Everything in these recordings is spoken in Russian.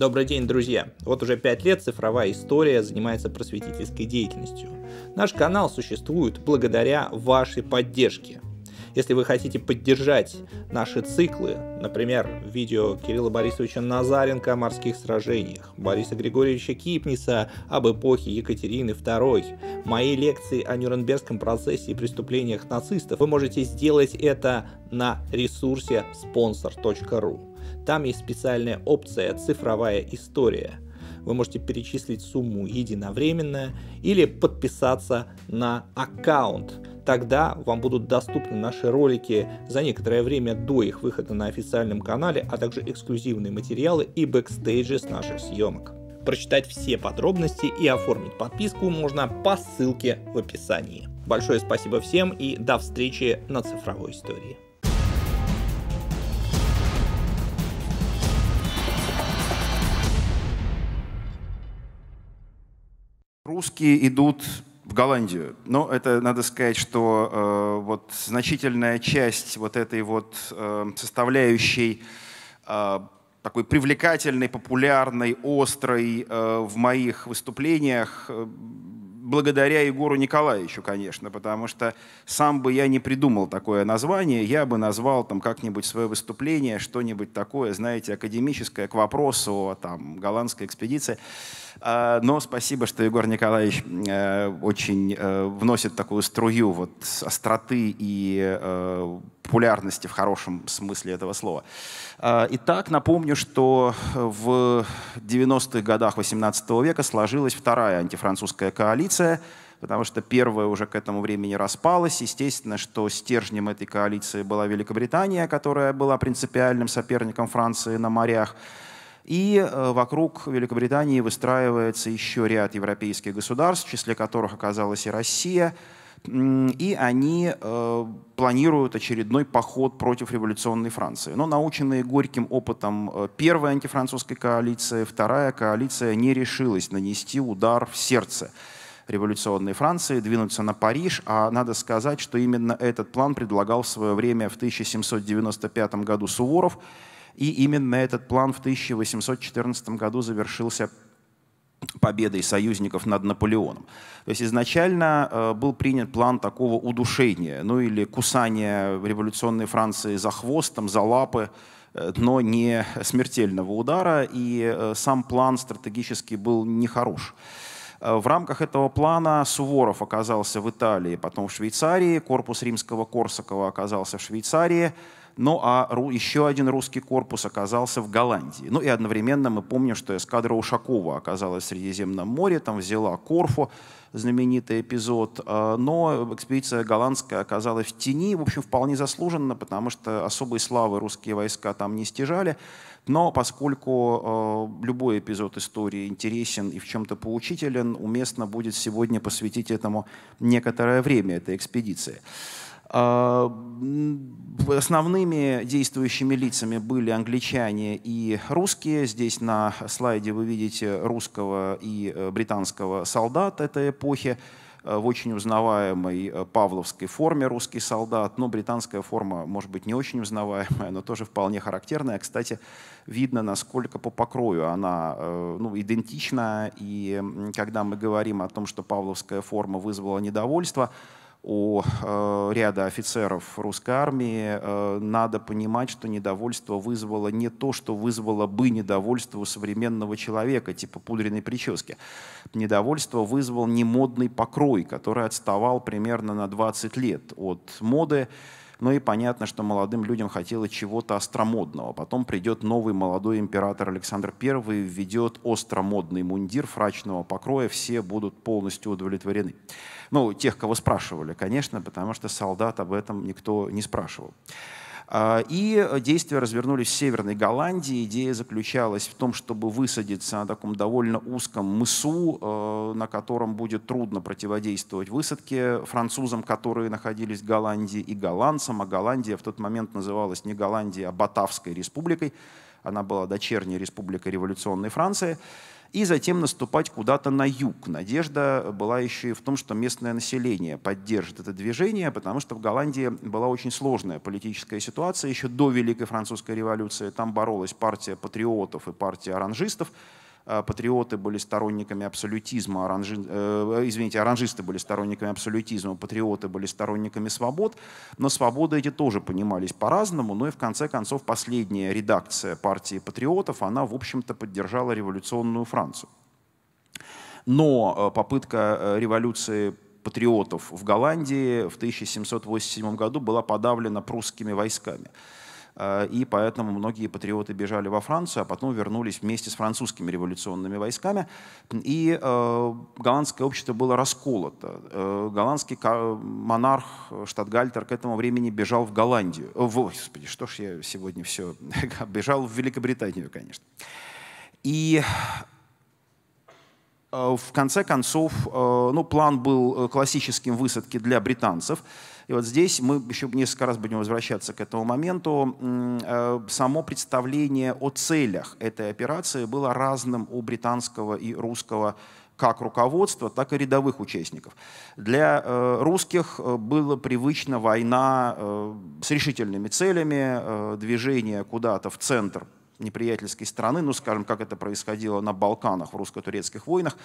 Добрый день, друзья! Вот уже 5 лет цифровая история занимается просветительской деятельностью. Наш канал существует благодаря вашей поддержке. Если вы хотите поддержать наши циклы, например, видео Кирилла Борисовича Назаренко о морских сражениях, Бориса Григорьевича Кипниса об эпохе Екатерины II, мои лекции о Нюрнбергском процессе и преступлениях нацистов, вы можете сделать это на ресурсе sponsor.ru. Там есть специальная опция «Цифровая история». Вы можете перечислить сумму единовременно или подписаться на аккаунт. Тогда вам будут доступны наши ролики за некоторое время до их выхода на официальном канале, а также эксклюзивные материалы и бэкстейджи с наших съемок. Прочитать все подробности и оформить подписку можно по ссылке в описании. Большое спасибо всем и до встречи на цифровой истории. русские идут в Голландию. Но это надо сказать, что э, вот значительная часть вот этой вот э, составляющей э, такой привлекательной, популярной, острой э, в моих выступлениях э, благодаря Егору Николаевичу, конечно, потому что сам бы я не придумал такое название, я бы назвал там как-нибудь свое выступление, что-нибудь такое, знаете, академическое к вопросу о там, голландской экспедиции. А, но спасибо, что Егор Николаевич э, очень э, вносит такую струю вот остроты и э, популярности в хорошем смысле этого слова. А, итак, напомню, что в 90-х годах 18 века сложилась вторая антифранцузская коалиция, потому что первая уже к этому времени распалась. Естественно, что стержнем этой коалиции была Великобритания, которая была принципиальным соперником Франции на морях. И э, вокруг Великобритании выстраивается еще ряд европейских государств, в числе которых оказалась и Россия – и они э, планируют очередной поход против революционной Франции. Но наученные горьким опытом э, первой антифранцузской коалиции, вторая коалиция не решилась нанести удар в сердце революционной Франции, двинуться на Париж, а надо сказать, что именно этот план предлагал в свое время в 1795 году Суворов, и именно этот план в 1814 году завершился победой союзников над Наполеоном. То есть изначально э, был принят план такого удушения, ну или кусания революционной Франции за хвост, там, за лапы, э, но не смертельного удара, и э, сам план стратегически был нехорош. В рамках этого плана Суворов оказался в Италии, потом в Швейцарии, корпус римского Корсакова оказался в Швейцарии, ну а еще один русский корпус оказался в Голландии. Ну и одновременно мы помним, что эскадра Ушакова оказалась в Средиземном море, там взяла Корфу, знаменитый эпизод. А, но экспедиция голландская оказалась в тени, в общем, вполне заслуженно, потому что особой славы русские войска там не стяжали. Но поскольку а, любой эпизод истории интересен и в чем-то поучителен, уместно будет сегодня посвятить этому некоторое время, этой экспедиции. А, основными действующими лицами были англичане и русские. Здесь на слайде вы видите русского и э, британского солдата этой эпохи э, в очень узнаваемой э, павловской форме русский солдат. Но британская форма, может быть, не очень узнаваемая, но тоже вполне характерная. Кстати, видно, насколько по покрою она ну, идентична. И когда мы говорим о том, что павловская форма вызвала недовольство, у э, ряда офицеров русской армии, э, надо понимать, что недовольство вызвало не то, что вызвало бы недовольство у современного человека, типа пудренной прически. Недовольство вызвал немодный покрой, который отставал примерно на 20 лет от моды. Ну и понятно, что молодым людям хотелось чего-то остромодного. Потом придет новый молодой император Александр I, введет остромодный мундир фрачного покроя, все будут полностью удовлетворены. Ну, тех, кого спрашивали, конечно, потому что солдат об этом никто не спрашивал. А, и действия развернулись в Северной Голландии. Идея заключалась в том, чтобы высадиться на таком довольно узком мысу, э, на котором будет трудно противодействовать высадке французам, которые находились в Голландии, и голландцам. А Голландия в тот момент называлась не Голландией, а Батавской республикой она была дочерней республикой революционной Франции, и затем наступать куда-то на юг. Надежда была еще и в том, что местное население поддержит это движение, потому что в Голландии была очень сложная политическая ситуация еще до Великой Французской революции. Там боролась партия патриотов и партия оранжистов, Э, патриоты были сторонниками абсолютизма, оранжи, э, извините, оранжисты были сторонниками абсолютизма, патриоты были сторонниками свобод, но свободы эти тоже понимались по-разному, но ну и в конце концов последняя редакция партии патриотов, она, в общем-то, поддержала революционную Францию. Но э, попытка э, революции патриотов в Голландии в 1787 году была подавлена прусскими войсками. А, и поэтому многие патриоты бежали во Францию, а потом вернулись вместе с французскими революционными войсками. И э, голландское общество было расколото. Э, голландский монарх Штатгальтер к этому времени бежал в Голландию. О, господи, что ж я сегодня все... бежал в Великобританию, конечно. И э, в конце концов, ну, план был классическим высадки для британцев – и вот здесь мы еще несколько раз будем возвращаться к этому моменту. Э, само представление о целях этой операции было разным у британского и русского как руководства, так и рядовых участников. Для э, русских э, была привычна война с решительными целями, движение куда-то в центр неприятельской страны, ну, скажем, как это происходило на Балканах в русско-турецких войнах,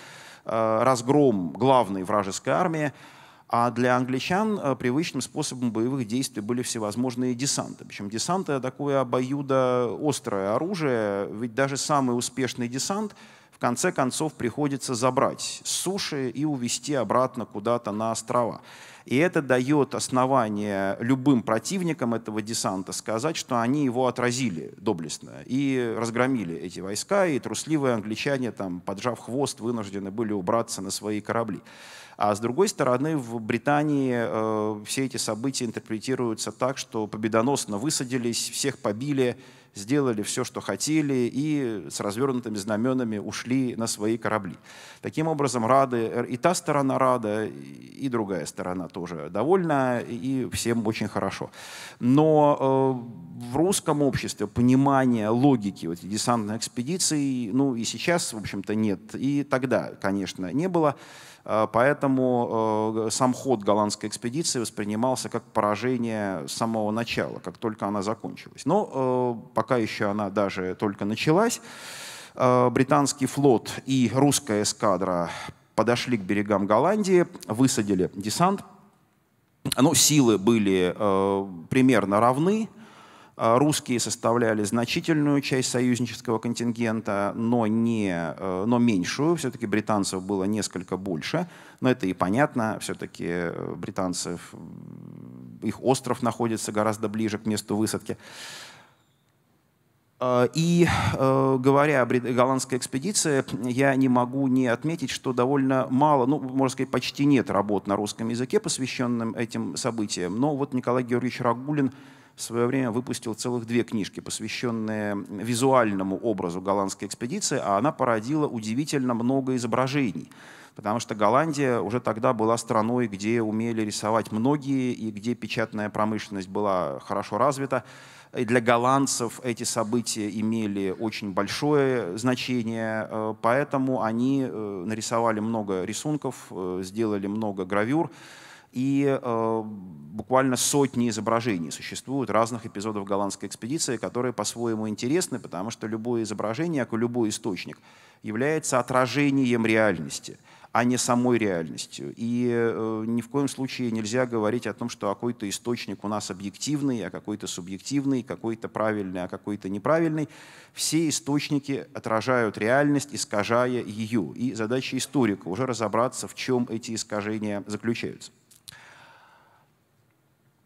разгром главной вражеской армии, а для англичан э, привычным способом боевых действий были всевозможные десанты. Причем десанты? такое обоюдо острое оружие, ведь даже самый успешный десант в конце концов приходится забрать с суши и увезти обратно куда-то на острова. И это дает основание любым противникам этого десанта сказать, что они его отразили доблестно и разгромили эти войска, и трусливые англичане, там, поджав хвост, вынуждены были убраться на свои корабли. А с другой стороны, в Британии э, все эти события интерпретируются так, что победоносно высадились, всех побили, сделали все, что хотели, и с развернутыми знаменами ушли на свои корабли. Таким образом, рады, э, и та сторона рада, и другая сторона тоже довольна, и всем очень хорошо. Но э, в русском обществе понимания логики вот, десантной экспедиции, ну и сейчас, в общем-то, нет, и тогда, конечно, не было. Э, поэтому э, сам ход голландской экспедиции воспринимался как поражение с самого начала, как только она закончилась. Но э, пока еще она даже только началась, британский флот и русская эскадра подошли к берегам Голландии, высадили десант. Но ну, силы были примерно равны. А, русские составляли значительную часть союзнического контингента, но, не, э, но меньшую. Все-таки британцев было несколько больше. Но это и понятно. Все-таки э, британцев, их остров находится гораздо ближе к месту высадки. А, и э, говоря о голландской экспедиции, я не могу не отметить, что довольно мало, ну, можно сказать, почти нет работ на русском языке, посвященным этим событиям. Но вот Николай Георгиевич Рагулин в свое время выпустил целых две книжки, посвященные визуальному образу голландской экспедиции, а она породила удивительно много изображений. Потому что Голландия уже тогда была страной, где умели рисовать многие и где печатная промышленность была хорошо развита. И для голландцев эти события имели очень большое значение, э, поэтому они э, нарисовали много рисунков, э, сделали много гравюр и э, буквально сотни изображений существуют разных эпизодов голландской экспедиции, которые по-своему интересны, потому что любое изображение, как и любой источник, является отражением реальности, а не самой реальностью. И э, ни в коем случае нельзя говорить о том, что какой-то источник у нас объективный, а какой-то субъективный, какой-то правильный, а какой-то неправильный. Все источники отражают реальность, искажая ее. И задача историка уже разобраться, в чем эти искажения заключаются.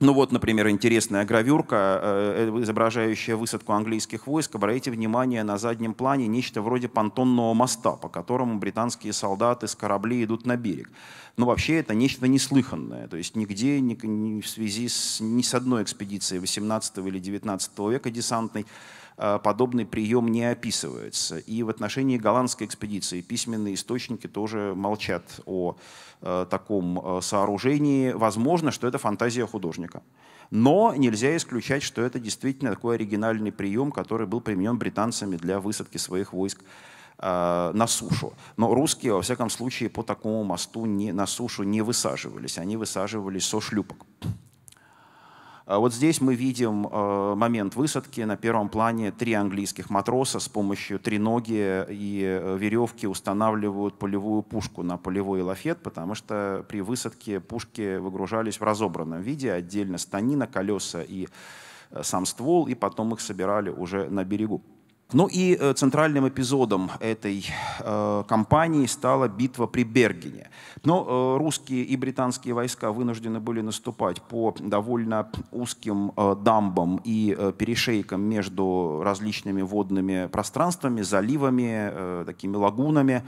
Ну вот, например, интересная гравюрка, э, э, изображающая высадку английских войск. Обратите внимание, на заднем плане нечто вроде понтонного моста, по которому британские солдаты с кораблей идут на берег. Но вообще это нечто неслыханное. То есть нигде ни, ни в связи с, ни с одной экспедицией 18 или 19 века десантной Э, подобный прием не описывается. И в отношении голландской экспедиции письменные источники тоже молчат о э, таком э, сооружении. Возможно, что это фантазия художника. Но нельзя исключать, что это действительно такой оригинальный прием, который был применен британцами для высадки своих войск на сушу. Но русские, во всяком случае, по такому мосту не, на сушу не высаживались. Они высаживались со шлюпок. А вот здесь мы видим э, момент высадки. На первом плане три английских матроса с помощью треноги и э, веревки устанавливают полевую пушку на полевой лафет, потому что при высадке пушки выгружались в разобранном виде, отдельно станина, колеса и э, сам ствол, и потом их собирали уже на берегу. Ну и э, центральным эпизодом этой э, кампании стала битва при Бергене. Но э, русские и британские войска вынуждены были наступать по довольно узким э, дамбам и э, перешейкам между различными водными пространствами, заливами, э, такими лагунами.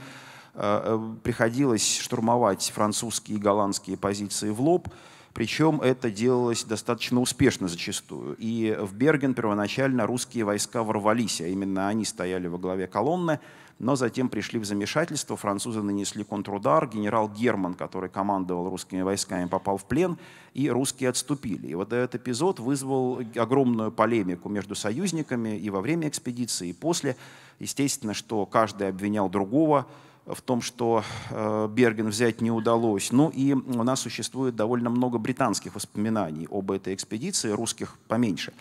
Э, э, приходилось штурмовать французские и голландские позиции в лоб. Причем это делалось достаточно успешно зачастую. И в Берген первоначально русские войска ворвались, а именно они стояли во главе колонны, но затем пришли в замешательство, французы нанесли контрудар, генерал Герман, который командовал русскими войсками, попал в плен, и русские отступили. И вот этот эпизод вызвал огромную полемику между союзниками и во время экспедиции, и после. Естественно, что каждый обвинял другого, в том, что э, Берген взять не удалось. Ну и у нас существует довольно много британских воспоминаний об этой экспедиции, русских поменьше.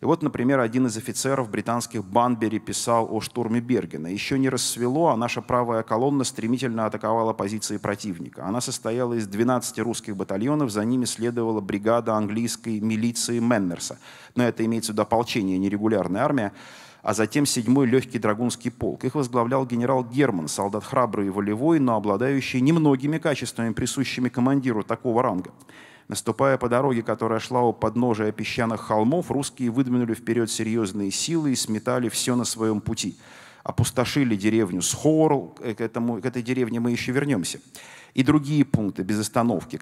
И вот, например, один из офицеров британских Банбери писал о штурме Бергена. «Еще не рассвело, а наша правая колонна стремительно атаковала позиции противника. Она состояла из 12 русских батальонов, за ними следовала бригада английской милиции Меннерса». Но это имеется в виду ополчение, нерегулярная армия а затем 7-й легкий драгунский полк. Их возглавлял генерал Герман, солдат храбрый и волевой, но обладающий немногими качествами, присущими командиру такого ранга. Наступая по дороге, которая шла у подножия песчаных холмов, русские выдвинули вперед серьезные силы и сметали все на своем пути. Опустошили деревню Схорл, к, этому, к этой деревне мы еще вернемся и другие пункты без остановки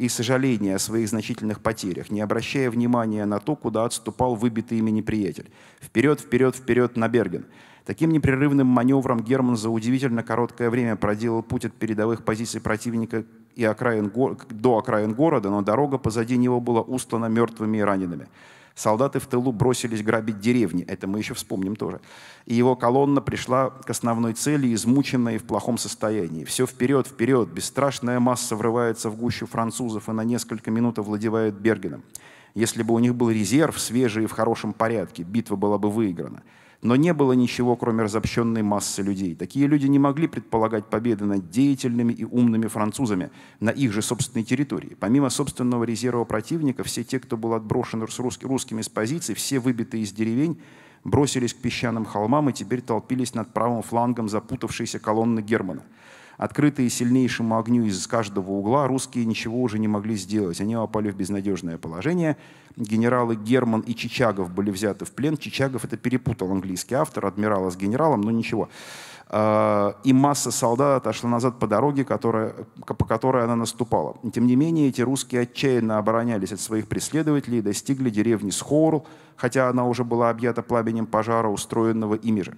и сожаления о своих значительных потерях, не обращая внимания на то, куда отступал выбитый ими неприятель. Вперед, вперед, вперед на Берген. Таким непрерывным маневром Герман за удивительно короткое время проделал путь от передовых позиций противника и окраин до окраин города, но дорога позади него была устлана мертвыми и ранеными. Солдаты в тылу бросились грабить деревни, это мы еще вспомним тоже. И его колонна пришла к основной цели, измученная и в плохом состоянии. Все вперед, вперед, бесстрашная масса врывается в гущу французов и на несколько минут овладевает Бергеном. Если бы у них был резерв, свежий и в хорошем порядке, битва была бы выиграна. Но не было ничего, кроме разобщенной массы людей. Такие люди не могли предполагать победы над деятельными и умными французами на их же собственной территории. Помимо собственного резерва противника, все те, кто был отброшен с русскими с позиций, все выбитые из деревень, бросились к песчаным холмам и теперь толпились над правым флангом запутавшейся колонны Германа – Открытые сильнейшему огню из каждого угла, русские ничего уже не могли сделать. Они попали в безнадежное положение. Генералы Герман и Чичагов были взяты в плен. Чичагов это перепутал английский автор, адмирала с генералом, но ничего. А, и масса солдат отошла назад по дороге, которая, по которой она наступала. Тем не менее, эти русские отчаянно оборонялись от своих преследователей и достигли деревни Схорл, хотя она уже была объята пламенем пожара, устроенного ими же.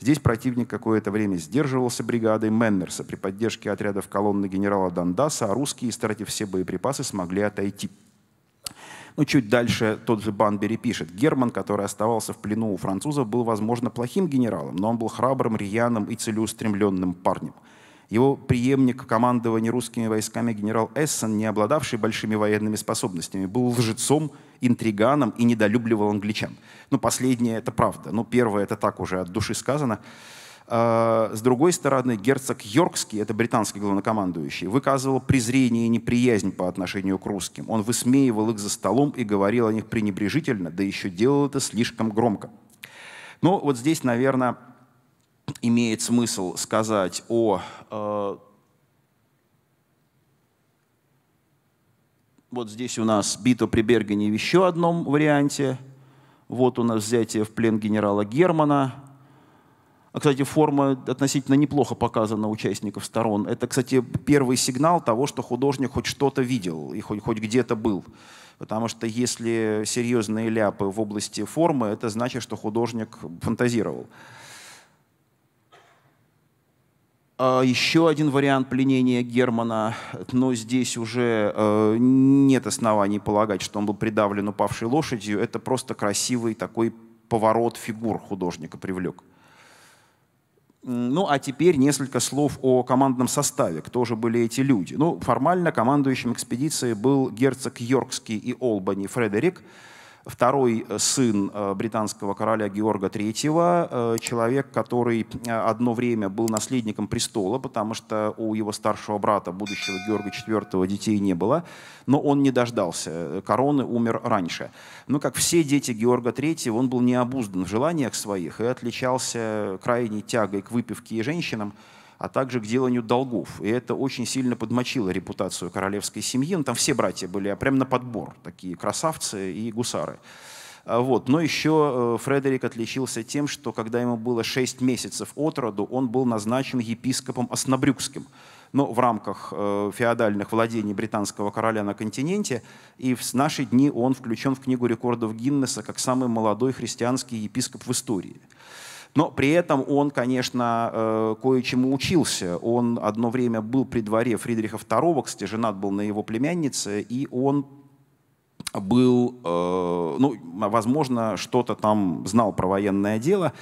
Здесь противник какое-то время сдерживался бригадой Меннерса при поддержке отрядов колонны генерала Дандаса, а русские, истратив все боеприпасы, смогли отойти. Ну, чуть дальше тот же Банбери пишет. Герман, который оставался в плену у французов, был, возможно, плохим генералом, но он был храбрым, рьяным и целеустремленным парнем. Его преемник командования русскими войсками генерал Эссен, не обладавший большими военными способностями, был лжецом, интриганом и недолюбливал англичан. Ну, последнее — это правда, но ну, первое — это так уже от души сказано. А, с другой стороны, герцог Йоркский, это британский главнокомандующий, выказывал презрение и неприязнь по отношению к русским. Он высмеивал их за столом и говорил о них пренебрежительно, да еще делал это слишком громко. Но ну, вот здесь, наверное, имеет смысл сказать о э, вот здесь у нас битва при Бергене в еще одном варианте – вот у нас взятие в плен генерала Германа. А, кстати, форма относительно неплохо показана участников сторон. Это, кстати, первый сигнал того, что художник хоть что-то видел и хоть, хоть где-то был. Потому что если серьезные ляпы в области формы, это значит, что художник фантазировал. А, еще один вариант пленения Германа, но здесь уже э, нет оснований полагать, что он был придавлен упавшей лошадью. Это просто красивый такой поворот фигур художника привлек. Ну а теперь несколько слов о командном составе. Кто же были эти люди? Ну, формально командующим экспедицией был герцог Йоркский и Олбани Фредерик, второй э, сын э, британского короля Георга III, э, человек, который одно время был наследником престола, потому что у его старшего брата, будущего Георга IV, детей не было, но он не дождался короны, умер раньше. Но ну, как все дети Георга III, он был необуздан в желаниях своих и отличался крайней тягой к выпивке и женщинам, а также к деланию долгов. И это очень сильно подмочило репутацию королевской семьи. Ну, там все братья были, а прям на подбор, такие красавцы и гусары. А вот. Но еще э, Фредерик отличился тем, что когда ему было 6 месяцев от роду, он был назначен епископом Оснобрюкским но в рамках э, феодальных владений британского короля на континенте. И в наши дни он включен в Книгу рекордов Гиннеса как самый молодой христианский епископ в истории. Но при этом он, конечно, э, кое-чему учился. Он одно время был при дворе Фридриха II, кстати, женат был на его племяннице, и он был, э, ну, возможно, что-то там знал про военное дело.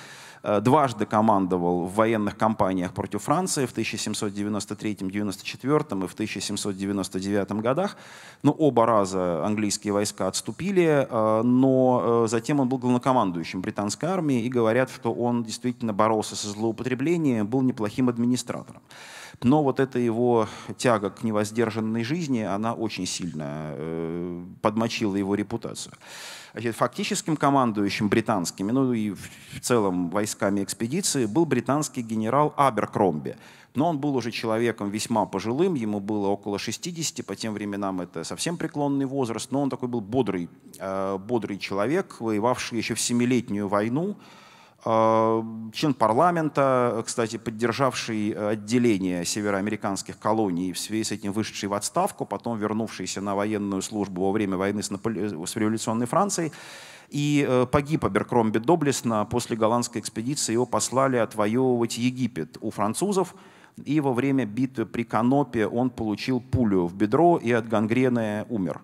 Э, дважды командовал в военных кампаниях против Франции в 1793-94 и в 1799 годах. Но ну, оба раза английские войска отступили, э, но э, затем он был главнокомандующим британской армии, и говорят, что он действительно боролся со злоупотреблением, был неплохим администратором. Но вот эта его тяга к невоздержанной жизни, она очень сильно подмочила его репутацию значит, э, фактическим командующим британскими, ну и в целом войсками экспедиции, был британский генерал Аберкромби. Но он был уже человеком весьма пожилым, ему было около 60, по тем временам это совсем преклонный возраст, но он такой был бодрый, э, бодрый человек, воевавший еще в Семилетнюю войну, Эм, член парламента, э, кстати, поддержавший э, отделение североамериканских колоний в связи с этим вышедший в отставку, потом вернувшийся на военную службу во время войны с, Наполе... Э, с революционной Францией, и погиб Аберкромби доблестно. После голландской экспедиции его послали отвоевывать Египет у французов. И во время битвы при Канопе он получил пулю в бедро и от гангрены умер.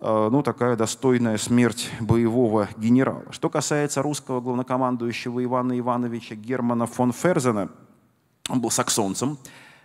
Э, ну, такая достойная смерть боевого генерала. Что касается русского главнокомандующего Ивана Ивановича Германа фон Ферзена, он был саксонцем,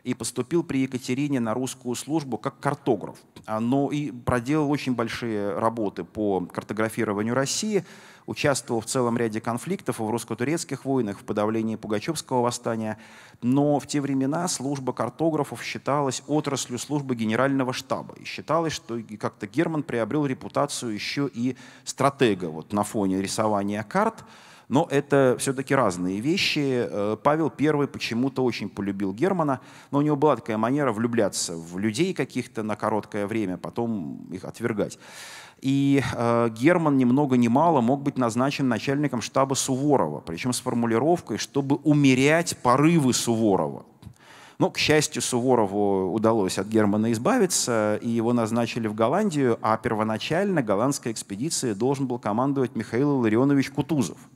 и поступил при Екатерине на русскую службу как картограф. А, но и проделал очень большие работы по картографированию России, участвовал в целом ряде конфликтов в русско-турецких войнах, в подавлении Пугачевского восстания. Но в те времена служба картографов считалась отраслью службы генерального штаба. И считалось, что как-то Герман приобрел репутацию еще и стратега вот, на фоне рисования карт – но это все-таки разные вещи. Э, Павел I почему-то очень полюбил Германа, но у него была такая манера влюбляться в людей каких-то на короткое время, потом их отвергать. И э, Герман ни много ни мало мог быть назначен начальником штаба Суворова, причем с формулировкой, чтобы умерять порывы Суворова. Но, к счастью, Суворову удалось от Германа избавиться, и его назначили в Голландию, а первоначально голландская экспедиция должен был командовать Михаил Ларионович Кутузов –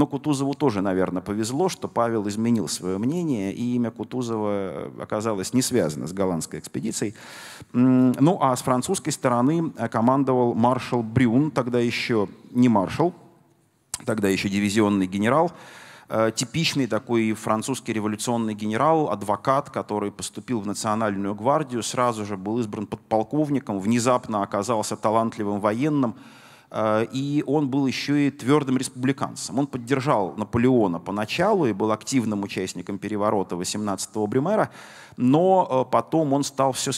но Кутузову тоже, наверное, повезло, что Павел изменил свое мнение, и имя Кутузова оказалось не связано с голландской экспедицией. Ну а с французской стороны э, командовал маршал Брюн, тогда еще не маршал, тогда еще дивизионный генерал, э, типичный такой французский революционный генерал, адвокат, который поступил в Национальную гвардию, сразу же был избран подполковником, внезапно оказался талантливым военным – Э, и он был еще и твердым республиканцем. Он поддержал Наполеона поначалу и был активным участником переворота 18-го Бремера, но э, потом он стал все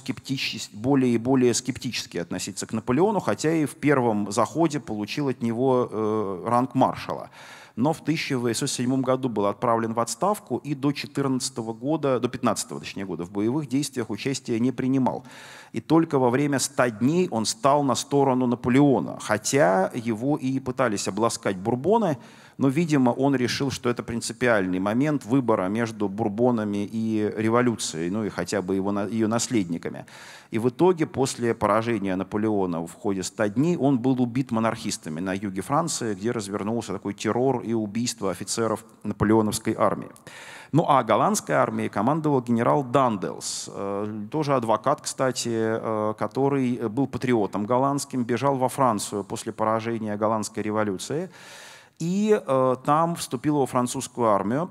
более и более скептически относиться к Наполеону, хотя и в первом заходе получил от него э, ранг маршала но в 1807 году был отправлен в отставку и до 14 года, до 15 точнее года в боевых действиях участия не принимал. И только во время 100 дней он стал на сторону Наполеона, хотя его и пытались обласкать бурбоны, но, видимо, он решил, что это принципиальный момент выбора между бурбонами и революцией, ну и хотя бы его, ее наследниками. И в итоге, после поражения Наполеона в ходе 100 дней, он был убит монархистами на юге Франции, где развернулся такой террор и убийство офицеров наполеоновской армии. Ну а голландской армией командовал генерал Данделс, э, тоже адвокат, кстати, э, который был патриотом голландским, бежал во Францию после поражения голландской революции и э, там вступил во французскую армию,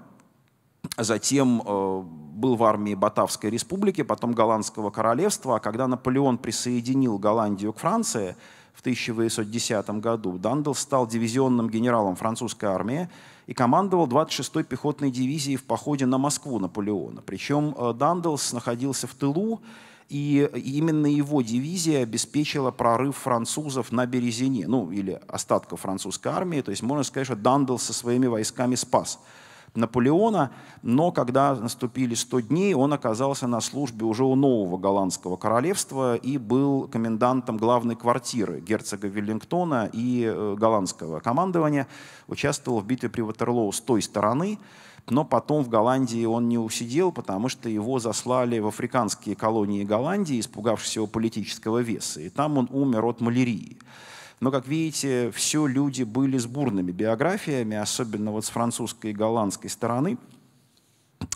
затем э, был в армии Батавской республики, потом Голландского королевства, а когда Наполеон присоединил Голландию к Франции в 1810 году, Дандел стал дивизионным генералом французской армии и командовал 26-й пехотной дивизией в походе на Москву Наполеона. Причем э, Данделс находился в тылу, и именно его дивизия обеспечила прорыв французов на Березине, ну или остатков французской армии. То есть можно сказать, что Дандел со своими войсками спас Наполеона, но когда наступили 100 дней, он оказался на службе уже у нового голландского королевства и был комендантом главной квартиры герцога Веллингтона и э, голландского командования, участвовал в битве при Ватерлоу с той стороны, но потом в Голландии он не усидел, потому что его заслали в африканские колонии Голландии, испугавшись его политического веса, и там он умер от малярии. Но, как видите, все люди были с бурными биографиями, особенно вот с французской и голландской стороны.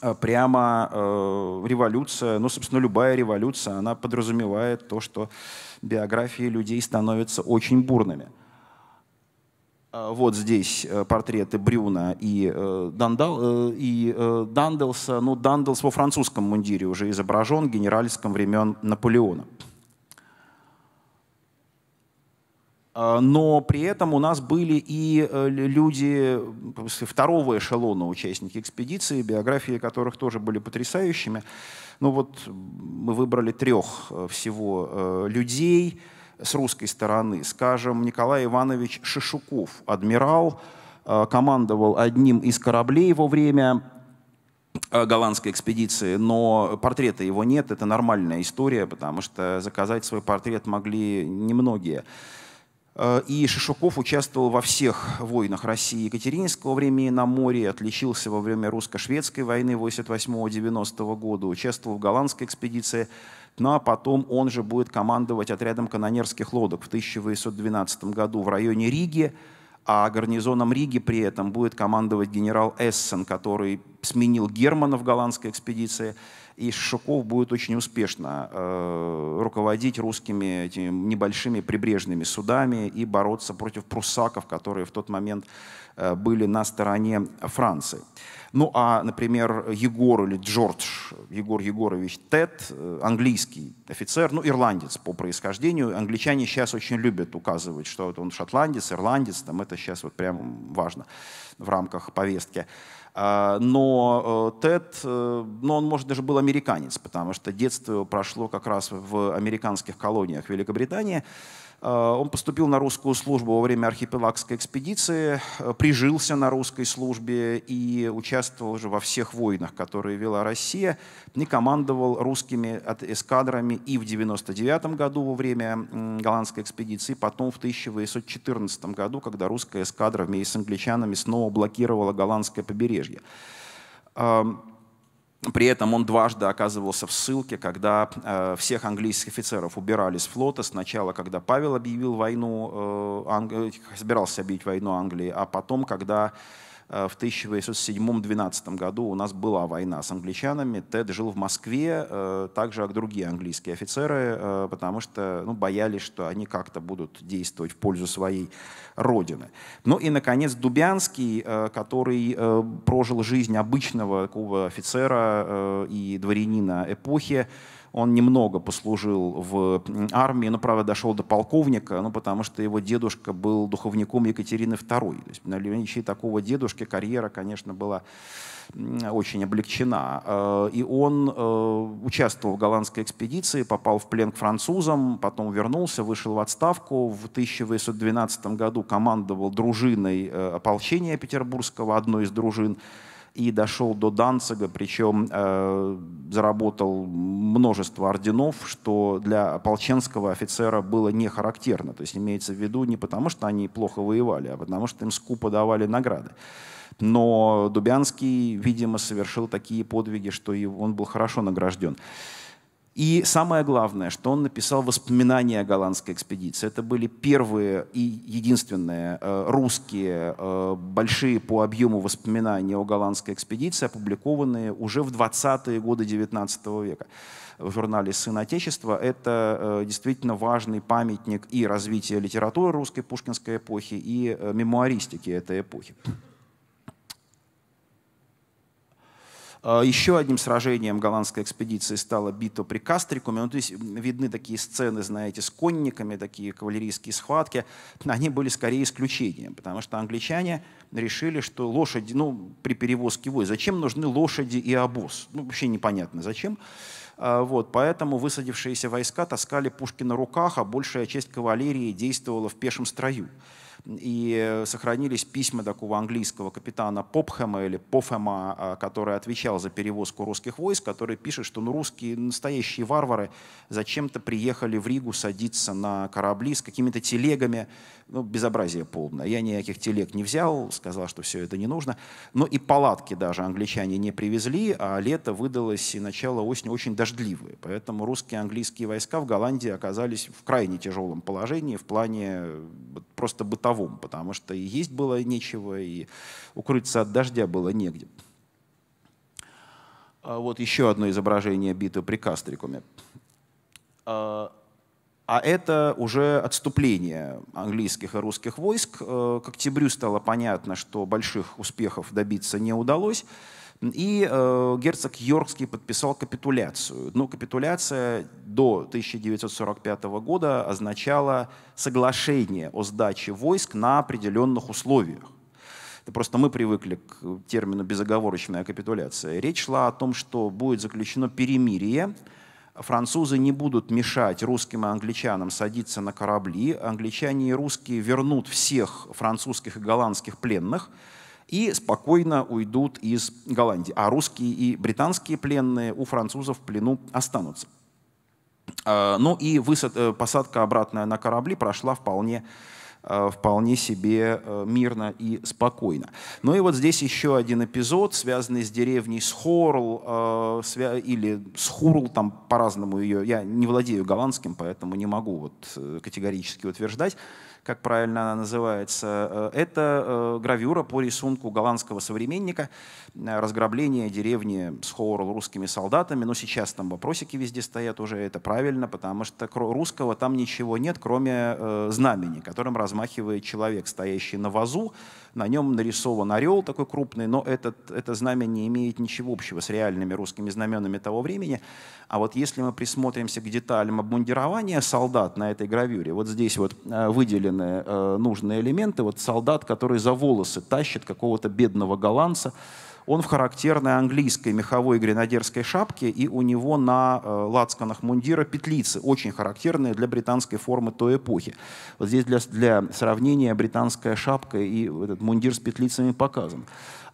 А прямо э, революция, ну, собственно, любая революция, она подразумевает то, что биографии людей становятся очень бурными. А, вот здесь э, портреты Брюна и, э, Дандал, э, и Данделса. Ну, Данделс во французском мундире уже изображен, генеральском времен Наполеона. А, но при этом у нас были и люди второго эшелона, участники экспедиции, биографии которых тоже были потрясающими. Ну вот мы выбрали трех всего людей – с русской стороны. Скажем, Николай Иванович Шишуков, адмирал, э, командовал одним из кораблей во время э, голландской экспедиции, но портрета его нет. Это нормальная история, потому что заказать свой портрет могли немногие. Э, и Шишуков участвовал во всех войнах России и Екатерининского времени на море, отличился во время русско-шведской войны 88-90 года, участвовал в голландской экспедиции но потом он же будет командовать отрядом канонерских лодок в 1812 году в районе Риги, а гарнизоном Риги при этом будет командовать генерал Эссен, который сменил Германа в голландской экспедиции, и Шуков будет очень успешно э, руководить русскими этими небольшими прибрежными судами и бороться против пруссаков, которые в тот момент э, были на стороне Франции. Ну а, например, Егор или Джордж, Егор Егорович Тед, э, английский офицер, ну ирландец по происхождению. Англичане сейчас очень любят указывать, что это он шотландец, ирландец, там это сейчас вот прям важно в рамках повестки. А, но э, Тед, э, ну он, может, даже был американец, потому что детство прошло как раз в американских колониях Великобритании. Э, он поступил на русскую службу во время архипелагской экспедиции, э, прижился на русской службе и участвовал уже во всех войнах, которые вела Россия. Не командовал русскими эскадрами и в 1999 году во время голландской экспедиции, потом в 1814 году, когда русская эскадра вместе с англичанами снова блокировала голландское побережье. Эм, при этом он дважды оказывался в ссылке, когда э, всех английских офицеров убирали с флота. Сначала, когда Павел объявил войну, э, Анг... Э, собирался объявить войну Англии, а потом, когда Э, в 1807-12 году у нас была война с англичанами. Тед жил в Москве, э, так же, как другие английские офицеры, э, потому что ну, боялись, что они как-то будут действовать в пользу своей родины. Ну и, наконец, Дубянский, который прожил жизнь обычного такого офицера и дворянина эпохи, он немного послужил в армии, но, правда, дошел до полковника, ну, потому что его дедушка был духовником Екатерины II. То есть на такого дедушки карьера, конечно, была очень облегчена. А, и он э, участвовал в голландской экспедиции, попал в плен к французам, потом вернулся, вышел в отставку. В 1812 году командовал дружиной э, ополчения петербургского, одной из дружин и дошел до Данцига, причем э, заработал множество орденов, что для ополченского офицера было не характерно. То есть имеется в виду не потому, что они плохо воевали, а потому, что им скупо давали награды. Но Дубянский, видимо, совершил такие подвиги, что и он был хорошо награжден. И самое главное, что он написал воспоминания о голландской экспедиции. Это были первые и единственные э, русские э, большие по объему воспоминания о голландской экспедиции, опубликованные уже в 20-е годы XIX века в журнале «Сын Отечества». Это э, действительно важный памятник и развития литературы русской пушкинской эпохи, и мемуаристики этой эпохи. А, еще одним сражением голландской экспедиции стала битва при Кастрикуме. Ну, то видны такие сцены, знаете, с конниками, такие кавалерийские схватки. Они были скорее исключением, потому что англичане решили, что лошади, ну, при перевозке войск, зачем нужны лошади и обоз? Ну, вообще непонятно зачем. А, вот, поэтому высадившиеся войска таскали пушки на руках, а большая часть кавалерии действовала в пешем строю и э, сохранились письма такого английского капитана Попхема или Пофема, а, который отвечал за перевозку русских войск, который пишет, что ну, русские настоящие варвары зачем-то приехали в Ригу садиться на корабли с какими-то телегами. Ну, безобразие полное. Я никаких телег не взял, сказал, что все это не нужно. Но ну, и палатки даже англичане не привезли, а лето выдалось и начало осени очень дождливое, Поэтому русские и английские войска в Голландии оказались в крайне тяжелом положении в плане э, просто бытового рукавом, потому что и есть было нечего, и укрыться от дождя было негде. А вот еще одно изображение битвы при Кастрикуме. А, а это уже отступление английских и русских войск. А, к октябрю стало понятно, что больших успехов добиться не удалось. И герцог Йоркский подписал капитуляцию. Но ну, капитуляция до 1945 года означало соглашение о сдаче войск на определенных условиях. Это просто мы привыкли к термину «безоговорочная капитуляция». Речь шла о том, что будет заключено перемирие, французы не будут мешать русским и англичанам садиться на корабли, англичане и русские вернут всех французских и голландских пленных и спокойно уйдут из Голландии. А русские и британские пленные у французов в плену останутся. Э, ну и высад, э, посадка обратная на корабли прошла вполне э, вполне себе мирно и спокойно. Ну и вот здесь еще один эпизод, связанный с деревней Схорл, или Схурл, там по-разному ее, я не владею голландским, поэтому не могу вот категорически утверждать, как правильно она называется. Э, это э, гравюра по рисунку голландского современника э, «Разграбление деревни с Хоурл русскими солдатами». Но сейчас там вопросики везде стоят уже, это правильно, потому что русского там ничего нет, кроме знамени, которым размахивает человек, стоящий на вазу, на нем нарисован орел такой крупный, но этот, это знамя не имеет ничего общего с реальными русскими знаменами того времени. А вот если мы присмотримся к деталям обмундирования солдат на этой гравюре, вот здесь вот э, выделены э, нужные элементы, вот солдат, который за волосы тащит какого-то бедного голландца, он в характерной английской меховой гренадерской шапке, и у него на э, лацканах мундира петлицы, очень характерные для британской формы той эпохи. Вот здесь для, для сравнения британская шапка и этот мундир с петлицами показан.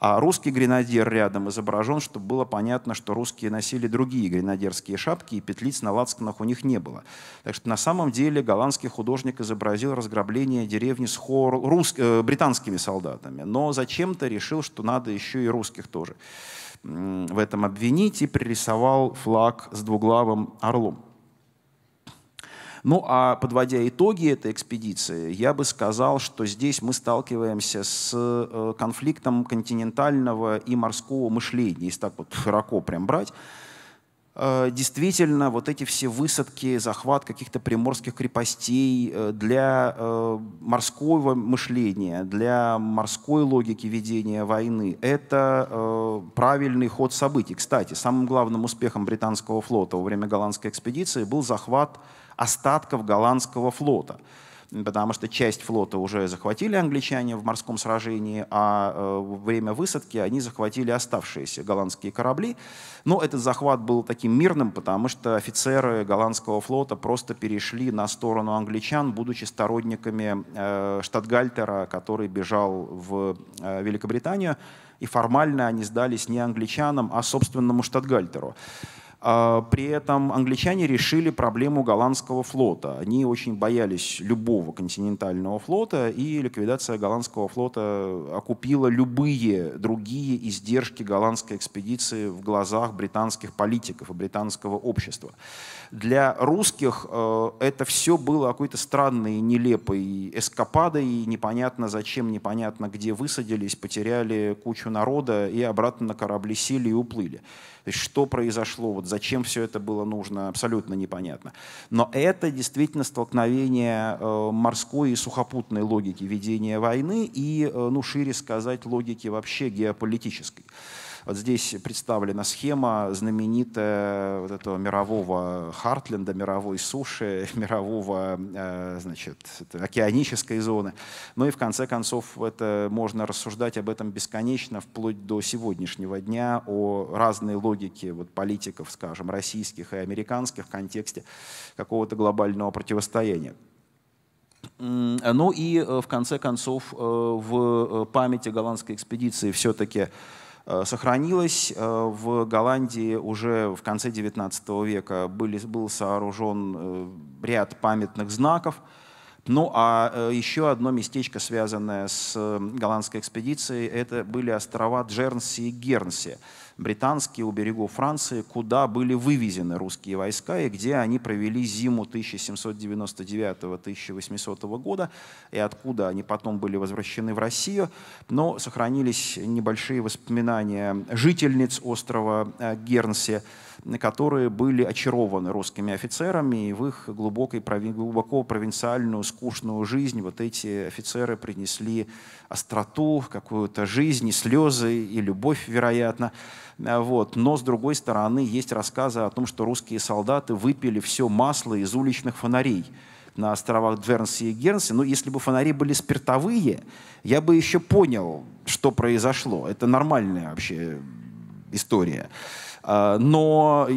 А русский гренадер рядом изображен, чтобы было понятно, что русские носили другие гренадерские шапки, и петлиц на лацканах у них не было. Так что на самом деле голландский художник изобразил разграбление деревни с хор... рус... э, британскими солдатами, но зачем-то решил, что надо еще и русских тоже в этом обвинить, и пририсовал флаг с двуглавым орлом. Ну а подводя итоги этой экспедиции, я бы сказал, что здесь мы сталкиваемся с э, конфликтом континентального и морского мышления, если так вот широко прям брать э, действительно вот эти все высадки, захват каких-то приморских крепостей э, для морского мышления, для морской логики ведения войны, это правильный ход событий. Кстати, самым главным успехом британского флота во время голландской экспедиции был захват остатков голландского флота потому что часть флота уже захватили англичане в морском сражении, а во э, время высадки они захватили оставшиеся голландские корабли. Но этот захват был таким мирным, потому что офицеры голландского флота просто перешли на сторону англичан, будучи сторонниками э, Штатгальтера, который бежал в э, Великобританию, и формально они сдались не англичанам, а собственному Штатгальтеру. А при этом англичане решили проблему голландского флота. Они очень боялись любого континентального флота, и ликвидация голландского флота окупила любые другие издержки голландской экспедиции в глазах британских политиков и британского общества. Для русских э, это все было какой-то странной, нелепой эскападой, непонятно зачем, непонятно где высадились, потеряли кучу народа и обратно на корабли сели и уплыли. То есть что произошло, вот зачем все это было нужно, абсолютно непонятно. Но это действительно столкновение э, морской и сухопутной логики ведения войны и, э, ну, шире сказать, логики вообще геополитической. Вот здесь представлена схема знаменитая вот этого мирового Хартленда, мировой суши, мирового э, значит, океанической зоны. Ну и в конце концов это можно рассуждать об этом бесконечно, вплоть до сегодняшнего дня, о разной логике вот, политиков, скажем, российских и американских в контексте какого-то глобального противостояния. Ну и э, в конце концов э, в памяти голландской экспедиции все-таки Э, сохранилось. Э, в Голландии уже в конце XIX века были, был сооружен э, ряд памятных знаков. Ну а еще одно местечко, связанное с голландской экспедицией, это были острова Джернси и Гернси британские у берегов Франции, куда были вывезены русские войска и где они провели зиму 1799-1800 года, и откуда они потом были возвращены в Россию. Но сохранились небольшие воспоминания жительниц острова э, Гернси, которые были очарованы русскими офицерами, и в их глубокой, глубоко провинциальную, скучную жизнь вот эти офицеры принесли остроту, какую-то жизнь, и слезы, и любовь, вероятно. Э, вот. Но, с другой стороны, есть рассказы о том, что русские солдаты выпили все масло из уличных фонарей на островах Двернси и Гернси. Но если бы фонари были спиртовые, я бы еще понял, что произошло. Это нормальная вообще история. Э, но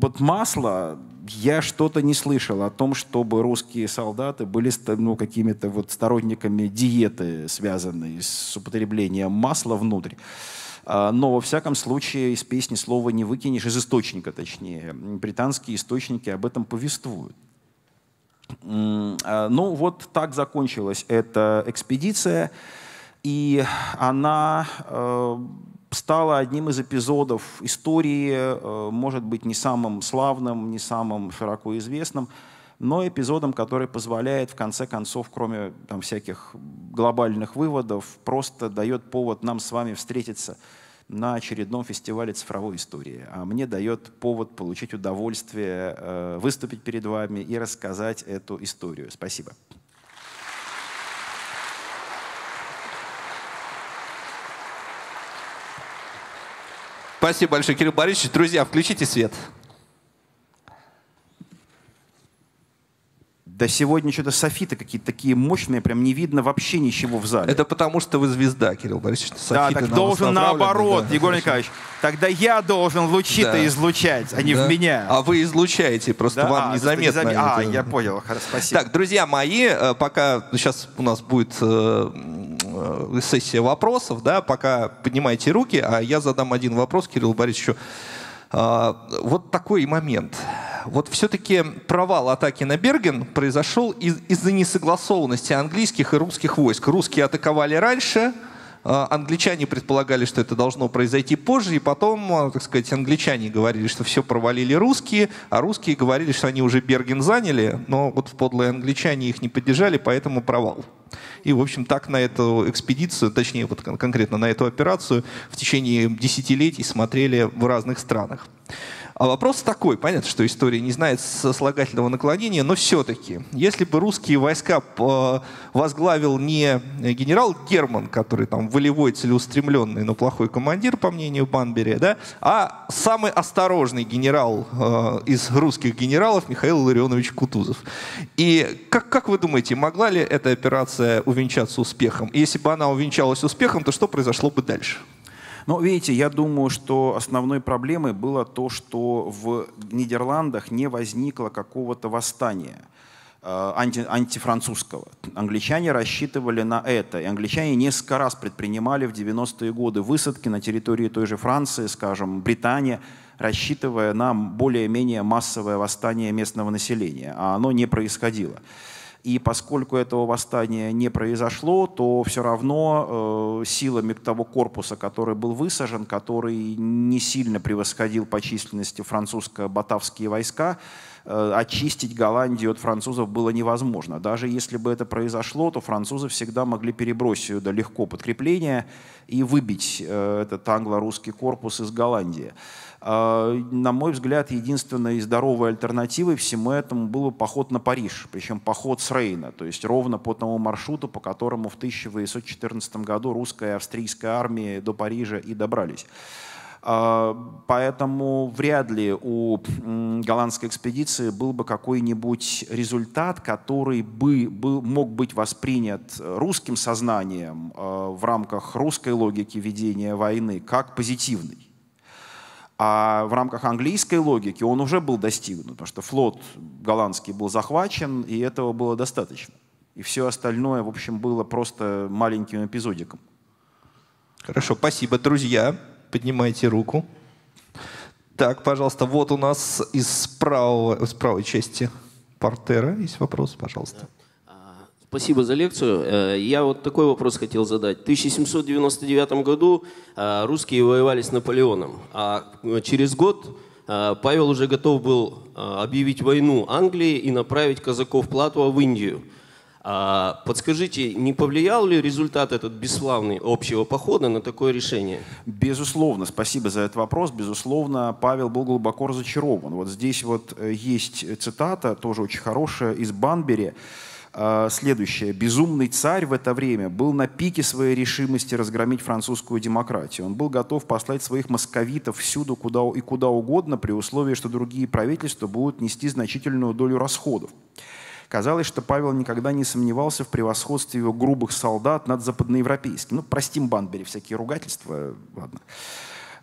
вот масло я что-то не слышал о том, чтобы русские солдаты были ну, какими-то вот сторонниками диеты, связанной с употреблением масла внутрь. А, но, во всяком случае, из песни слова не выкинешь, из источника точнее. Британские источники об этом повествуют. А, ну вот так закончилась эта экспедиция, и она э, стала одним из эпизодов истории, э, может быть, не самым славным, не самым широко известным, но эпизодом, который позволяет, в конце концов, кроме там, всяких глобальных выводов, просто дает повод нам с вами встретиться на очередном фестивале цифровой истории. А мне дает повод получить удовольствие э, выступить перед вами и рассказать эту историю. Спасибо. Спасибо большое, Кирилл Борисович. Друзья, включите свет. А сегодня что-то софиты какие-то такие мощные, прям не видно вообще ничего в зале. Это потому, что вы звезда, Кирилл Борисович. Софиты да, так на должен наоборот, да. Егор Николаевич. Тогда я должен лучи-то да. излучать, а не да. в меня. А вы излучаете, просто да? вам а, незаметно. Незам... А, я понял, хорошо, спасибо. Так, друзья мои, э, пока сейчас у нас будет э, э, сессия вопросов, да, пока поднимайте руки, а я задам один вопрос Кириллу Борисовичу. Э, вот такой момент вот все-таки провал атаки на Берген произошел из- за несогласованности английских и русских войск. Русские атаковали раньше, э, англичане предполагали, что это должно произойти позже, и потом, э, так сказать, англичане говорили, что все провалили русские, а русские говорили, что они уже Берген заняли, но вот подлые англичане их не поддержали, поэтому провал. И, в общем, так на эту экспедицию, точнее, вот конкретно на эту операцию в течение десятилетий смотрели в разных странах. А вопрос такой, понятно, что история не знает сослагательного наклонения, но все-таки, если бы русские войска э, возглавил не генерал Герман, который там волевой, целеустремленный, но плохой командир, по мнению Банбери, да, а самый осторожный генерал э, из русских генералов Михаил Ларионович Кутузов. И как, как вы думаете, могла ли эта операция увенчаться успехом? И если бы она увенчалась успехом, то что произошло бы дальше? Но видите, я думаю, что основной проблемой было то, что в Нидерландах не возникло какого-то восстания э, анти, антифранцузского. Англичане рассчитывали на это. И англичане несколько раз предпринимали в 90-е годы высадки на территории той же Франции, скажем, Британия, рассчитывая на более-менее массовое восстание местного населения. А оно не происходило. И поскольку этого восстания не произошло, то все равно э, силами того корпуса, который был высажен, который не сильно превосходил по численности французско-батавские войска, э, очистить Голландию от французов было невозможно. Даже если бы это произошло, то французы всегда могли перебросить сюда легко подкрепление и выбить э, этот англо-русский корпус из Голландии. Э, на мой взгляд, единственной здоровой альтернативой всему этому был поход на Париж, причем поход с Рейна, то есть ровно по тому маршруту, по которому в 1814 году русская и австрийская армии до Парижа и добрались. Э, поэтому вряд ли у голландской экспедиции был бы какой-нибудь результат, который бы, бы мог быть воспринят русским сознанием э, в рамках русской логики ведения войны как позитивный. А в рамках английской логики он уже был достигнут, потому что флот голландский был захвачен, и этого было достаточно. И все остальное, в общем, было просто маленьким эпизодиком. Хорошо, спасибо, друзья. Поднимайте руку. Так, пожалуйста, вот у нас из, правого, из правой части портера есть вопрос, пожалуйста. Да. Спасибо за лекцию. Э, я вот такой вопрос хотел задать. В 1799 году э, русские воевали с Наполеоном, а э, через год Павел уже готов был объявить войну Англии и направить казаков платова в Индию. А, подскажите, не повлиял ли результат этот бесславный общего похода на такое решение? Безусловно, спасибо за этот вопрос. Безусловно, Павел был глубоко разочарован. Вот здесь вот есть цитата, тоже очень хорошая, из Банбери. А, следующее. Безумный царь в это время был на пике своей решимости разгромить французскую демократию. Он был готов послать своих московитов всюду куда и куда угодно при условии, что другие правительства будут нести значительную долю расходов. Казалось, что Павел никогда не сомневался в превосходстве его грубых солдат над западноевропейскими. Ну, простим Банбери всякие ругательства, ладно.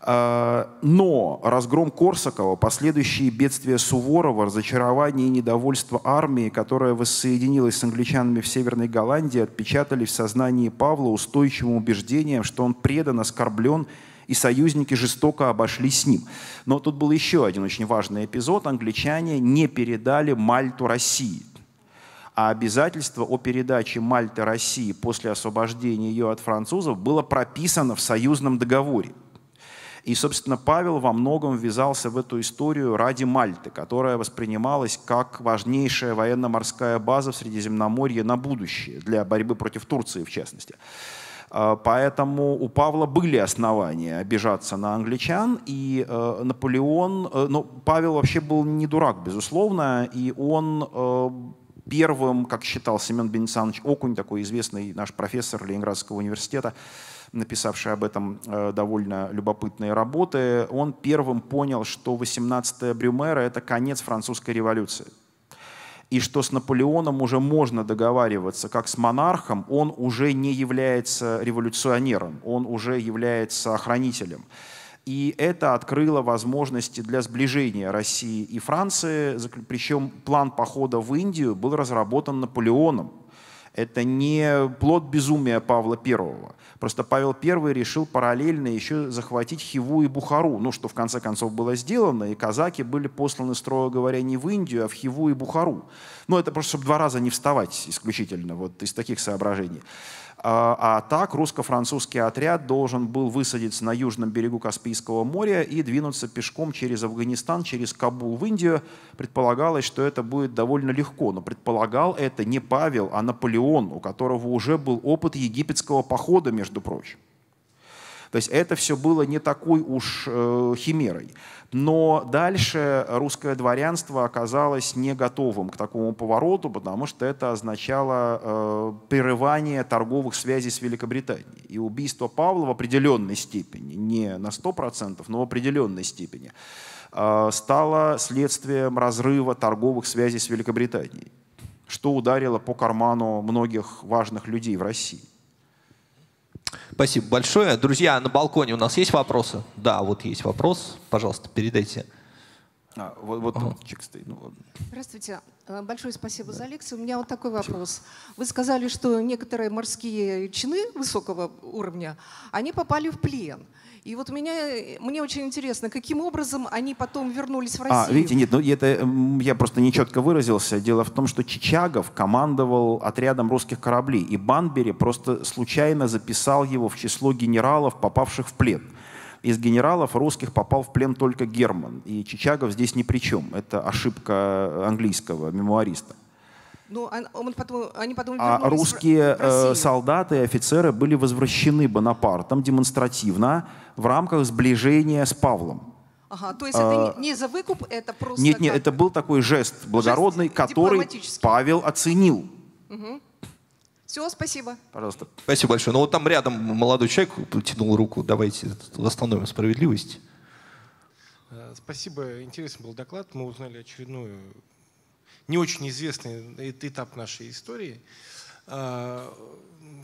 А, но разгром Корсакова, последующие бедствия Суворова, разочарование и недовольство армии, которая воссоединилась с англичанами в Северной Голландии, отпечатали в сознании Павла устойчивым убеждением, что он предан, оскорблен и союзники жестоко обошлись с ним. Но тут был еще один очень важный эпизод. Англичане не передали Мальту России. А обязательство о передаче Мальты России после освобождения ее от французов было прописано в союзном договоре. И, собственно, Павел во многом ввязался в эту историю ради Мальты, которая воспринималась как важнейшая военно-морская база в Средиземноморье на будущее, для борьбы против Турции, в частности. А, поэтому у Павла были основания обижаться на англичан, и э, Наполеон, э, ну, Павел вообще был не дурак, безусловно, и он э, первым, как считал Семен Бенисанович Окунь, такой известный наш профессор Ленинградского университета, написавший об этом э, довольно любопытные работы, он первым понял, что 18-е Брюмера — это конец французской революции. И что с Наполеоном уже можно договариваться, как с монархом, он уже не является революционером, он уже является охранителем. И это открыло возможности для сближения России и Франции. Причем план похода в Индию был разработан Наполеоном. Это не плод безумия Павла первого. Просто Павел I решил параллельно еще захватить Хиву и Бухару, ну, что в конце концов было сделано, и казаки были посланы, строго говоря, не в Индию, а в Хиву и Бухару. Ну, это просто, чтобы два раза не вставать исключительно, вот из таких соображений. А, а так русско-французский отряд должен был высадиться на южном берегу Каспийского моря и двинуться пешком через Афганистан, через Кабул в Индию. Предполагалось, что это будет довольно легко, но предполагал это не Павел, а Наполеон, у которого уже был опыт египетского похода, между прочим. То есть это все было не такой уж э, химерой. Но дальше русское дворянство оказалось не готовым к такому повороту, потому что это означало э, прерывание торговых связей с Великобританией. И убийство Павла в определенной степени, не на 100%, но в определенной степени, э, стало следствием разрыва торговых связей с Великобританией, что ударило по карману многих важных людей в России. Спасибо большое. Друзья, на балконе у нас есть вопросы? Да, вот есть вопрос. Пожалуйста, передайте. А, вот вот ага. чек стоит. Ну, ладно. Здравствуйте. Э, большое спасибо за лекцию. У меня вот такой вопрос. Вы сказали, что некоторые морские чины высокого уровня, они попали в плен. И вот меня, э, мне очень интересно, каким образом они потом вернулись в а, Россию? А, видите, нет, ну это я просто нечетко выразился. Дело в том, что Чичагов командовал отрядом русских кораблей, и Банбери просто случайно записал его в число генералов, попавших в плен. Из генералов русских попал в плен только Герман, и Чичагов здесь ни при чем. Это ошибка английского мемуариста. Но ну, он потом, они потом а русские э, солдаты и офицеры были возвращены Бонапартом демонстративно в рамках сближения с Павлом. Ага, то есть а, это не за выкуп, это просто... Нет, нет, это был такой жест благородный, жест который Павел оценил. Угу. Все, спасибо. Пожалуйста. Спасибо большое. Ну вот там рядом молодой человек тянул руку. Давайте восстановим справедливость. Э, спасибо. Интересный был доклад. Мы узнали очередную не очень известный этап нашей истории. А,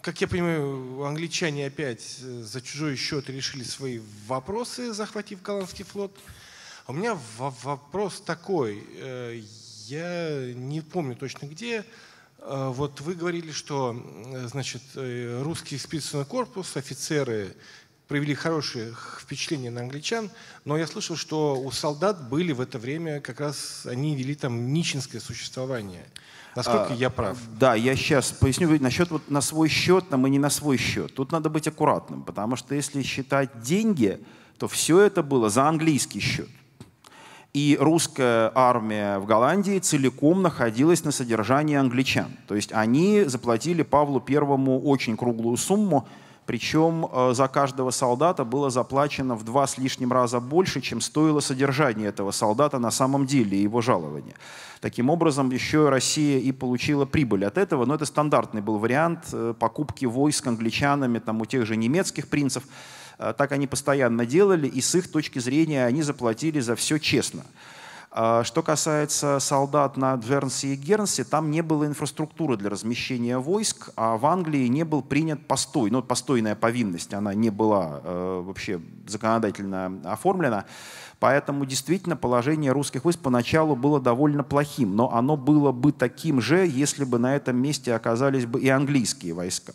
как я понимаю, англичане опять э, за чужой счет решили свои вопросы, захватив голландский флот. А у меня вопрос такой. Э, я не помню точно где. А, вот вы говорили, что э, значит, русский экспедиционный корпус, офицеры провели хорошее впечатление на англичан, но я слышал, что у солдат были в это время как раз, они вели там нищенское существование. Насколько а, я прав? Да, я сейчас поясню. Насчет вот на свой счет, там и не на свой счет. Тут надо быть аккуратным, потому что если считать деньги, то все это было за английский счет. И русская армия в Голландии целиком находилась на содержании англичан. То есть они заплатили Павлу Первому очень круглую сумму, причем э, за каждого солдата было заплачено в два с лишним раза больше, чем стоило содержание этого солдата на самом деле и его жалование. Таким образом, еще Россия и получила прибыль от этого, но это стандартный был вариант э, покупки войск англичанами там, у тех же немецких принцев. Э, так они постоянно делали, и с их точки зрения они заплатили за все честно. А, что касается солдат на Джернсе и Гернсе, там не было инфраструктуры для размещения войск, а в Англии не был принят постой, ну, постойная повинность, она не была э, вообще законодательно оформлена. Поэтому действительно положение русских войск поначалу было довольно плохим, но оно было бы таким же, если бы на этом месте оказались бы и английские войска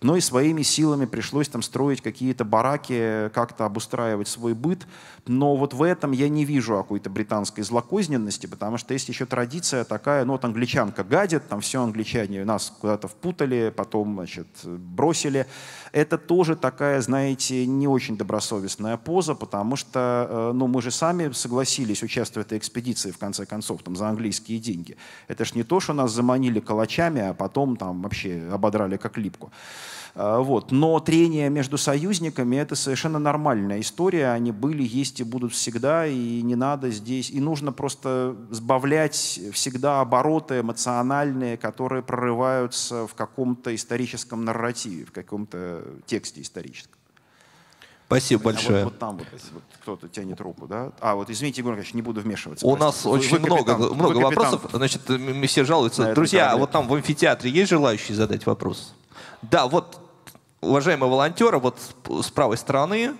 но и своими силами пришлось там строить какие-то бараки, как-то обустраивать свой быт. Но вот в этом я не вижу какой-то британской злокозненности, потому что есть еще традиция такая, ну вот англичанка гадит, там все англичане нас куда-то впутали, потом, значит, бросили. Это тоже такая, знаете, не очень добросовестная поза, потому что, э, ну, мы же сами согласились участвовать в этой экспедиции, в конце концов, там, за английские деньги. Это ж не то, что нас заманили калачами, а потом там вообще ободрали как липку. Э, вот. Но трения между союзниками – это совершенно нормальная история. Они были, есть и будут всегда, и не надо здесь. И нужно просто сбавлять всегда обороты эмоциональные, которые прорываются в каком-то историческом нарративе, в каком-то тексте историческом. Спасибо а большое. Вот, вот там вот, вот кто-то тянет руку, да? А, вот извините, Егор Николаевич, не буду вмешиваться. У простите. нас очень вы капитан, много, много вы вопросов, значит, все жалуются. На Друзья, а вот там в амфитеатре есть желающие задать вопрос? Да, вот, уважаемые волонтеры, вот с правой стороны.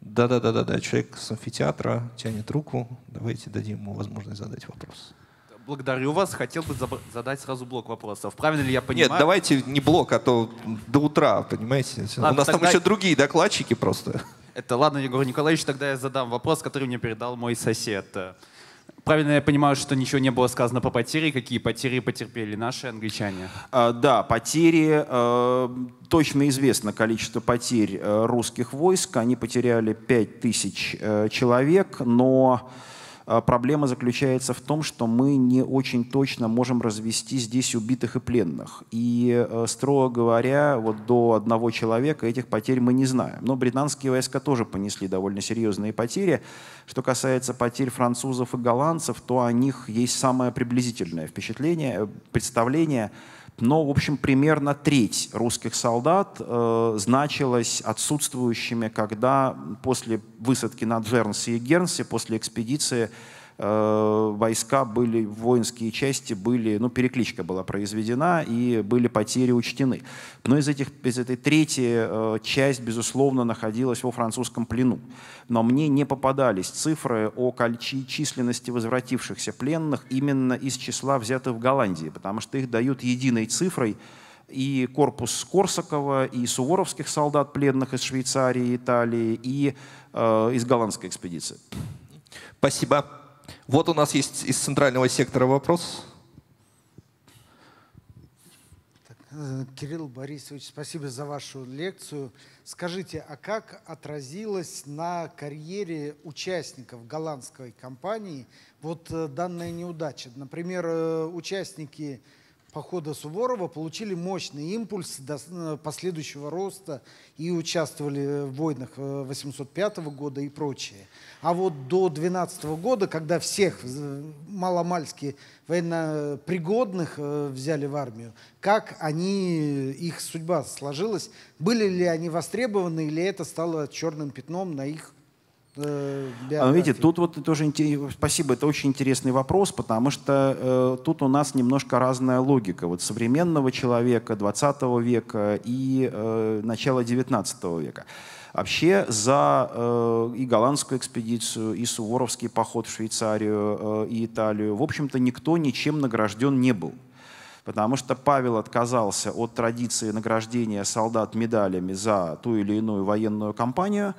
Да-да-да-да, да, человек с амфитеатра тянет руку. Давайте дадим ему возможность задать вопрос. Благодарю вас. Хотел бы задать сразу блок вопросов. Правильно ли я понимаю? Нет, давайте не блок, а то до утра, понимаете? Ладно, У нас ну тогда... там еще другие докладчики просто. Это ладно, Егор Николаевич, тогда я задам вопрос, который мне передал мой сосед. Правильно я понимаю, что ничего не было сказано по потере? Какие потери потерпели наши англичане? А, да, потери... Э, точно известно количество потерь э, русских войск. Они потеряли 5000 э, человек, но... А, проблема заключается в том, что мы не очень точно можем развести здесь убитых и пленных. И, э, строго говоря, вот до одного человека этих потерь мы не знаем. Но британские войска тоже понесли довольно серьезные потери. Что касается потерь французов и голландцев, то о них есть самое приблизительное впечатление, э, представление – но, в общем, примерно треть русских солдат э, значилась отсутствующими, когда после высадки на Джернсе и Гернсе, после экспедиции Э, войска были, воинские части были, ну, перекличка была произведена и были потери учтены. Но из, этих, из этой третьей э, часть, безусловно, находилась во французском плену. Но мне не попадались цифры о численности возвратившихся пленных именно из числа взятых в Голландии, потому что их дают единой цифрой и корпус Корсакова, и суворовских солдат пленных из Швейцарии, Италии, и э, из голландской экспедиции. Спасибо. Вот у нас есть из центрального сектора вопрос. Э, Кирилл Борисович, спасибо за вашу лекцию. Скажите, а как отразилось на карьере участников голландской компании вот э, данная неудача? Например, э, участники похода Суворова получили мощный импульс до э, последующего роста и участвовали в войнах 805 э, года и прочее. А вот до 12 года, когда всех э, маломальски военнопригодных взяли в армию, как они, их судьба сложилась, были ли они востребованы, или это стало черным пятном на их биографии? Э, видите, тут вот тоже спасибо, это очень интересный вопрос, потому что э, тут у нас немножко разная логика вот современного человека, 20 века и э, начала 19 века. Вообще за э, и голландскую экспедицию, и суворовский поход в Швейцарию э, и Италию, в общем-то, никто ничем награжден не был потому что Павел отказался от традиции награждения солдат медалями за ту или иную военную кампанию,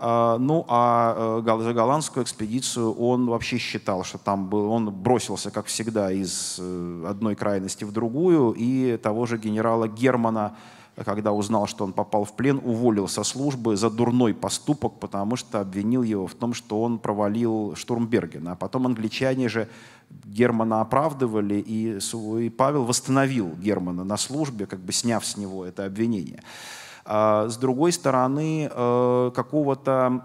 а, ну а э, за голландскую экспедицию он вообще считал, что там был, он бросился, как всегда, из э, одной крайности в другую, и того же генерала Германа когда узнал, что он попал в плен, уволил со службы за дурной поступок, потому что обвинил его в том, что он провалил Штурмбергена. А потом англичане же Германа оправдывали, и Павел восстановил Германа на службе, как бы сняв с него это обвинение. А, с другой стороны, э, какого-то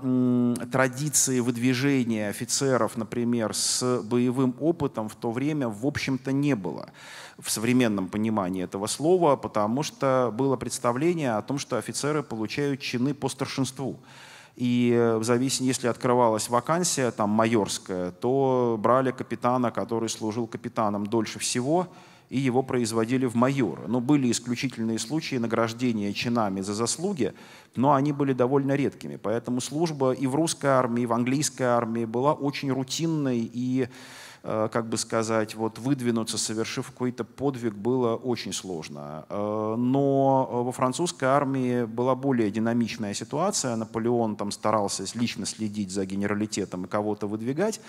традиции выдвижения офицеров, например, с боевым опытом в то время, в общем-то, не было в современном понимании этого слова, потому что было представление о том, что офицеры получают чины по старшинству. И э, в зависимости, если открывалась вакансия, там майорская, то брали капитана, который служил капитаном дольше всего – и его производили в майор, Но ну, были исключительные случаи награждения чинами за заслуги, но они были довольно редкими. Поэтому служба и в русской армии, и в английской армии была очень рутинной и Э, как бы сказать, вот выдвинуться, совершив какой-то подвиг, было очень сложно. Э, но э, во французской армии была более динамичная ситуация. Наполеон там старался лично следить за генералитетом и кого-то выдвигать.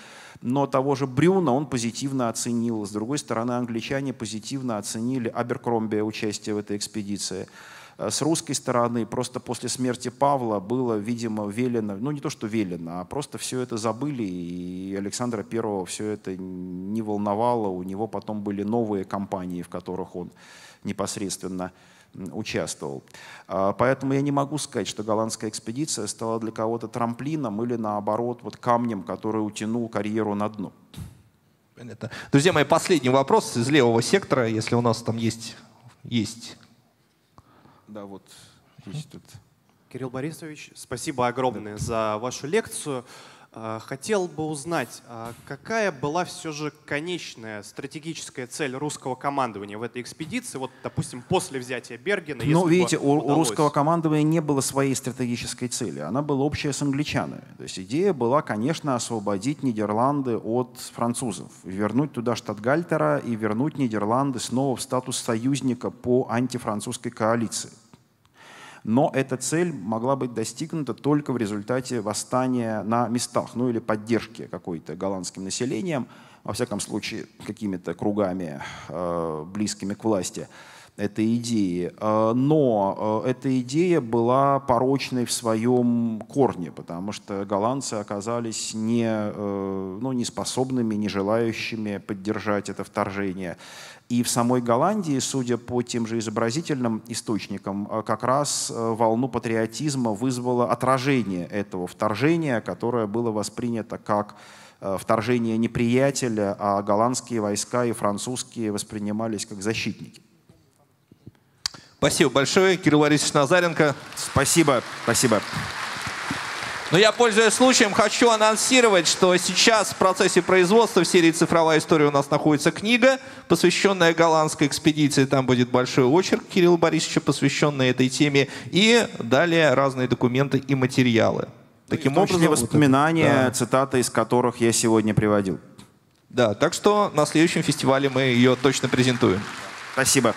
Но того же Брюна он позитивно оценил. С другой стороны, англичане позитивно оценили Аберкромбия участие в этой экспедиции. Э, с русской стороны просто после смерти Павла было, видимо, велено, ну не то, что велено, а просто все это забыли, и Александра Первого все это не волновало, у него потом были новые компании, в которых он непосредственно участвовал. А, поэтому я не могу сказать, что голландская экспедиция стала для кого-то трамплином или наоборот вот камнем, который утянул карьеру на дно. Друзья мои, последний вопрос из левого сектора, если у нас там есть, есть да, вот есть тут. Кирилл Борисович, спасибо огромное да. за вашу лекцию. А, хотел бы узнать, а, какая была все же конечная стратегическая цель русского командования в этой экспедиции, вот, допустим, после взятия Бергена? Ну, видите, у, у русского командования не было своей стратегической цели, она была общая с англичанами. То есть идея была, конечно, освободить Нидерланды от французов, вернуть туда штат Гальтера и вернуть Нидерланды снова в статус союзника по антифранцузской коалиции но эта цель могла быть достигнута только в результате восстания на местах, ну или поддержки какой-то голландским населением, во всяком случае какими-то кругами э, близкими к власти этой идеи. Э, но э, эта идея была порочной в своем корне, потому что голландцы оказались не, э, ну, не способными, не желающими поддержать это вторжение. И в самой Голландии, судя по тем же изобразительным источникам, как раз волну патриотизма вызвало отражение этого вторжения, которое было воспринято как вторжение неприятеля, а голландские войска и французские воспринимались как защитники. Спасибо большое, Кирилл Борисович Назаренко. Спасибо, спасибо. Но ну, я, пользуясь случаем, хочу анонсировать, что сейчас в процессе производства в серии «Цифровая история» у нас находится книга, посвященная голландской экспедиции. Там будет большой очерк Кирилла Борисовича, посвященный этой теме. И далее разные документы и материалы. Таким ну, и в том числе образом, воспоминания, да. цитаты из которых я сегодня приводил. Да, так что на следующем фестивале мы ее точно презентуем. Спасибо.